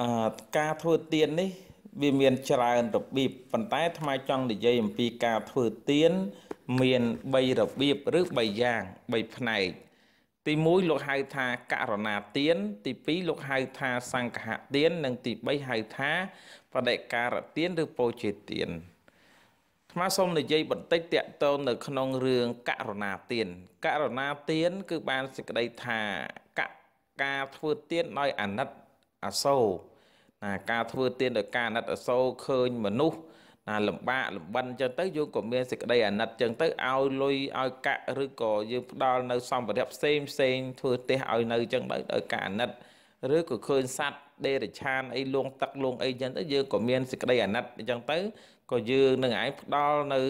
អឺការធ្វើទៀននេះ វាមានច្រើនរបៀបប៉ុន្តែថ្មចង់និយាយអំពីការធ្វើទៀនមាន3របៀបឬ3យ៉ាង3ផ្នែកទី1លោកហៅថាករណាទៀនទី2លោកហៅថាសង្ឃៈទៀននិងទី3ហៅថាបដិការទៀនឬពោជេទៀនថ្មសូមនិយាយបន្តិចតកតូននៅក្នុងរឿងករណាទៀនករណាទៀនគឺបានសេចក្តីថាកការធ្វើទៀនដោយ អាណិតអសូរណាការធ្វើទានដោយការអាណិតអសូរឃើញមនុស្សណាលំបាកលំបិនអញ្ចឹងទៅយើងក៏មានសេចក្តីអាណិតអញ្ចឹងទៅឲ្យលុយឲ្យកាក់ឬក៏យើងផ្ដល់នៅ សម្ភារៈផ្សេងផ្សេង ធ្វើទេះឲ្យ នៅអញ្ចឹងទៅដោយការអាណិតឬក៏ឃើញសัตว์ដេរឆានអីលងទឹកលងអីអញ្ចឹងទៅយើងក៏មានសេចក្តីអាណិតអញ្ចឹងទៅក៏យើងនឹងឯងផ្ដល់នៅ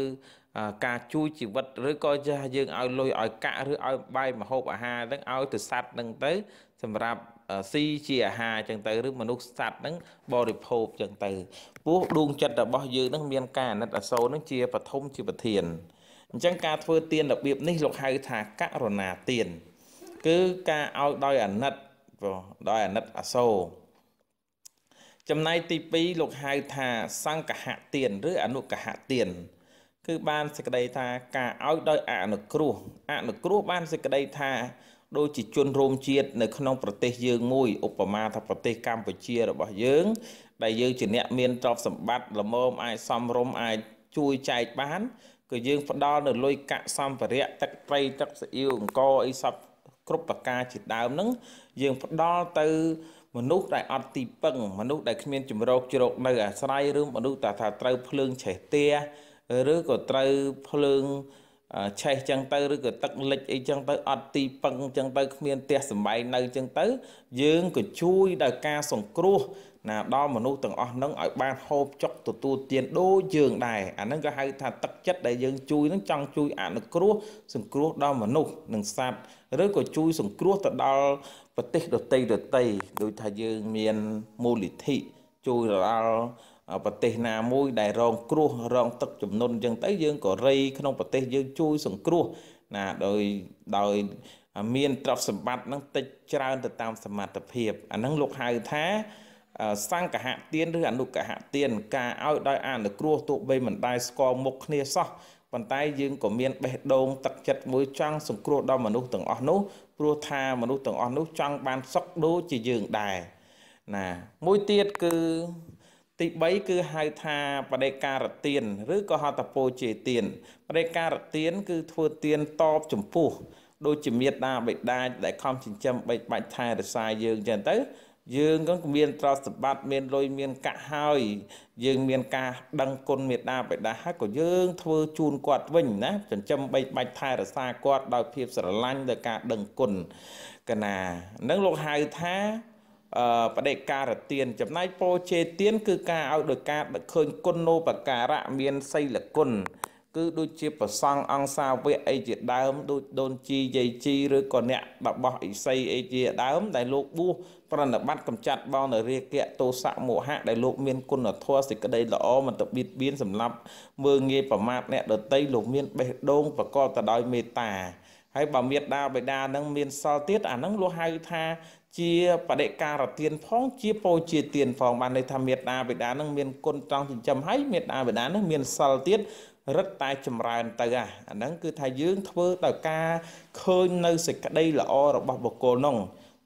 ការជួយជីវិតឬក៏ចាស់យើងឲ្យលុយឲ្យកាក់ឬឲ្យបាយមហូបអាហារហ្នឹងឲ្យទៅសัตว์ហ្នឹងទៅ សម្រាប់ស៊ីជាអាហារចឹងទៅឬមនុស្សសัตว์ហ្នឹងបរិភោគចឹងទៅពោះដួងចិត្តរបស់យើងហ្នឹងមានការអាណិតអាសូរហ្នឹងជាបឋមជាប្រធានអញ្ចឹងការធ្វើទានរបៀបនេះលោកហៅថាករុណាទានគឺការឲ្យដោយអាណិតដោយអាណិតអាសូរចំណែកទី2លោកហៅថាសង្កហទានឬអនុកហទានគឺបានសេចក្តីថាការឲ្យដោយអនុគ្រោះអនុគ្រោះបានសេចក្តីថាដូចជាជនរួមជាតិនៅក្នុងប្រទេស យើងមួយឧបមាថាប្រទេសកម្ពុជារបស់យើងដែលយើងជាអ្នកមានទ្រព្យសម្បត្តិល្មមអាចសំរុំអាចជួយចែកបានគឺយើងផ្ដល់នៅលុយកាក់សម្ភារៈទឹកត្រីទឹកស៊ីអ៊ីវអង្គអីសពគ្រប់ប្រការជាដើមហ្នឹងយើងផ្ដល់ទៅ មនុស្សដែលអត់ទីពឹងមនុស្សដែលគ្មានជំរកជ្រកនៅអាស្រ័យឬមនុស្សតែថាត្រូវភ្លើងឆេះទៀឬក៏ត្រូវភ្លើងឆេះចឹងទៅឬក៏ទឹកលិចអីចឹងទៅអត់ទីពឹងចឹងទៅគ្មានផ្ទះសម្បែងនៅចឹងទៅ យើងក៏ជួយដល់ការសង្គ្រោះណាដល់មនុស្សទាំងអស់នឹងឲ្យបាន ហូបចុកទទួលទានដូចយើងដែរអាហ្នឹងក៏ហៅថាទឹកចិត្តដែលយើងជួយនឹងចង់ជួយអនុគ្រោះសង្គ្រោះដល់មនុស្សនិងសត្វឬក៏ជួយសង្គ្រោះទៅដល់ប្រទេសដទៃដទៃដូចថាយើងមានមូលនិធិជួយដល់ប្រទេសណាមួយដែលរងគ្រោះរងទឹកជំនន់អញ្ចឹងទៅយើងក៏រៃក្នុងប្រទេសយើងជួយសង្គ្រោះណាដោយដោយមានទ្រព្យសម្បត្តិនឹងតិចច្រើនទៅតាមសមត្ថភាពអានឹងលោកហៅថាសង្កហទានឬអនុកហទានការឲ្យដោយអនុគ្រោះទោះបីមិនដែលស្គាល់មុខគ្នាសោះប៉ុន្តែយើងក៏មានបេះដូងទឹកចិត្តមួយចង់សង្គ្រោះដល់មនុស្សទាំងអស់នោះព្រោះថាមនុស្សទាំងអស់នោះចង់បានសុខដូចជាយើងដែរណាមួយទៀតគឺទី3គឺហៅថាបដិការទាន ឬក៏ហតពោជាទានបដិការទាន គឺធ្វើទានតបចំពោះដូចជាមេត្តាបិតាដែលខំចិញ្ចឹមបីបាច់ថែរក្សាយើងចឹងទៅយើងក៏មានទ្រព្យសម្បត្តិមានលុយមានកាក់ហើយយើងមានការដឹងគុណមេត្តាបិតាហើយក៏យើង ធ្វើជូនគាត់វិញណាចិញ្ចឹមបីបាច់ថែរក្សាគាត់ដោយភាព ស្រឡាញ់ដោយការដឹងគុណកណានឹងលោកហៅថាបដិការទាន ចំណែកពោជេទានគឺការឲ្យដោយការដឹកឃើញគុណនោបការៈមានសីលគុណគឺដូចជាប្រសង់អង្គសាវកអីជាដើមដូចដូនជីយាយជីឬក៏អ្នករបស់ឥសីអីជាដើម ដែលលោកបួសប្រណិប័តកំចាត់បោនរាគៈទោសៈមោហៈដែលលោកមានគុណធម៌សេចក្តីល្អមិនទៅបៀតបៀនសម្រាប់មើងងាយប្រមាថអ្នកដទៃលោកមានបេះដូងប្រកបទៅដោយមេត្តាហើយបើមេដាបេដានឹងមានសល់ទៀតអានឹងលោកហៅថាជាបដិការទានផងជាពោជាទានផងបានន័យថាមេដាបេដានឹងមានគុណត្រង់ចិញ្ចឹមហើយមេដាបេដានឹងមានសល់ទៀតរឹតតែចម្រើនទៅអាហ្នឹងគឺថាយើងធ្វើដោយការឃើញនៅសេចក្តីល្អរបស់បុគ្គលនោះ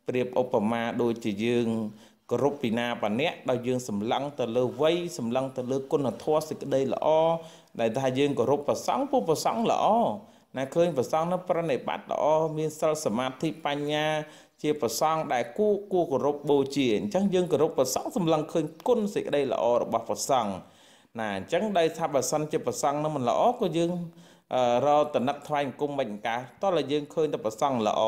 ប្រៀបឧបមាដូចជាយើងគោរពពីណាបណៈដោយយើង សម្លឹងទៅលើវ័យសម្លឹងទៅលើគុណធម៌សេចក្តីល្អដែល ថាយើងគោរពប្រសង់ពុទ្ធប្រសង់ល្អណាឃើញប្រសងនឹងប្រណិប័តល្អ មានសិលសមាធិបញ្ញា ជា ប្រសង ដែលគួរគួរគោរពបូជាអញ្ចឹងយើងគោរពប្រសងសម្លឹងឃើញគុណសេចក្តីល្អរបស់ប្រសងណាអញ្ចឹងដោយថាបើសិន ជាប្រសងនឹងមិនល្អក៏យើងរតនិកថ្វាយអង្គមមិនកាសតោះឡើយយើងឃើញតែប្រសងល្អ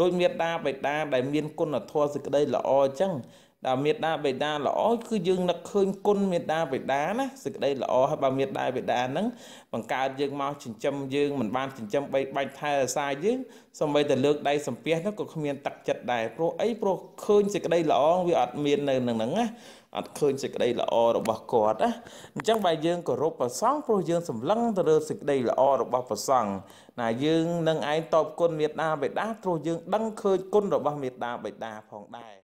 ដោយមេត្តាបេតាដែលមានគុណធម៌សេចក្តីល្អអញ្ចឹងដល់មេត្តាបិតាល្អគឺយើងនឹកឃើញគុណមេត្តាបិតាណាសេចក្តីល្អហើយបើមេត្តាបិតាហ្នឹងបង្កើតយើងមកចិញ្ចឹមយើងមិនបានចិញ្ចឹមបីបាច់ថែរក្សាយើងសូម្បីតែលើកដៃសំពះហ្នឹងក៏គ្មានទឹកចិត្តដែរព្រោះអីព្រោះឃើញសេចក្តីល្អវាអត់មាននៅនឹងហ្នឹងណាអត់ឃើញសេចក្តីល្អរបស់គាត់ណាអញ្ចឹងបើយើងគោរពព្រះសង្ឃព្រោះយើងសម្លឹងទៅលើសេចក្តីល្អរបស់ព្រះសង្ឃណាយើងនឹងឯងតបគុណមេត្តាបិតាព្រោះយើង ដឹងឃើញគុណរបស់មេត្តាបិតាផងដែរ